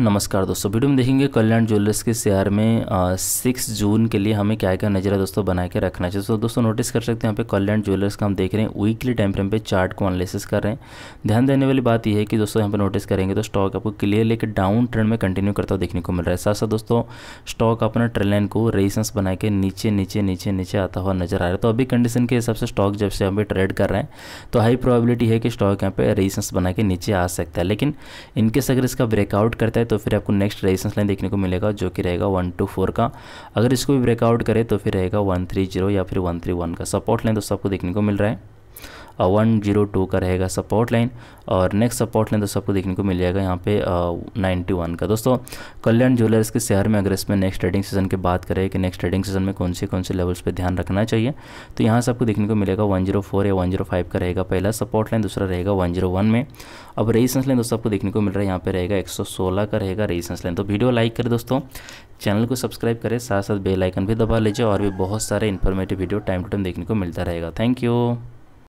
नमस्कार दोस्तों वीडियो में देखेंगे कल्याण ज्वेलर्स के शेयर में सिक्स जून के लिए हमें क्या क्या नज़रा दोस्तों बना के रखना चाहिए तो दोस्तों नोटिस कर सकते हैं यहाँ पे कल्याण ज्वेलर्स का हम देख रहे हैं वीकली टाइम फ्रेम पे चार्ट को एनालिसिस कर रहे हैं ध्यान देने वाली बात यह है कि दोस्तों यहाँ पर नोटिस करेंगे तो स्टॉक आपको क्लियर लेकर डाउन ट्रेंड में कंटिन्यू करता देखने को मिल रहा है साथ साथ दोस्तों स्टॉक अपना ट्रेंड लाइन को रेजिस्टेंस बना के नीचे नीचे नीचे नीचे आता हुआ नजर आ रहा है तो अभी कंडीशन के हिसाब से स्टॉक जब से हमें पे ट्रेड कर रहे हैं तो हाई प्रॉबिलिटी है कि स्टॉक यहाँ पे रेजिस्टेंस बना के नीचे आ सकता है लेकिन इनकेस अगर इसका ब्रेकआउट करता है है तो फिर आपको नेक्स्ट रेजिस्टेंस लाइन देखने को मिलेगा जो कि रहेगा वन टू फोर का अगर इसको भी ब्रेकआउट करे तो फिर रहेगा वन थ्री जीरो या फिर वन थ्री वन का सपोर्ट लाइन तो सबको देखने को मिल रहा है और वन जीरो टू का रहेगा सपोर्ट लाइन और नेक्स्ट सपोर्ट लाइन दोस्तों आपको देखने को मिल जाएगा यहाँ पे नाइन्टी वन का दोस्तों कल्याण ज्वेलर्स के शहर में अगर इसमें नेक्स्ट ट्रेडिंग सीजन की बात करें कि नेक्स्ट ट्रेडिंग सीजन में कौन से कौन से लेवल्स पर ध्यान रखना चाहिए तो यहाँ से आपको देखने को मिलेगा वन जीरो फोर या वन जीरो फाइव का रहेगा पहला सपोर्ट लाइन दूसरा रहेगा वन जीरो वन में अब रेजिस्टेंस लाइन दोस्तों आपको देखने को मिल रहा है यहाँ पे रहेगा एक सौ सोलह का रहेगा रेजिस्टेंस लाइन तो वीडियो लाइक करें दोस्तों चैनल को सब्सक्राइब करें साथ साथ बेल आइकन भी दबा लीजिए और भी बहुत सारे informative video time to time देखने को मिलता रहेगा थैंक यू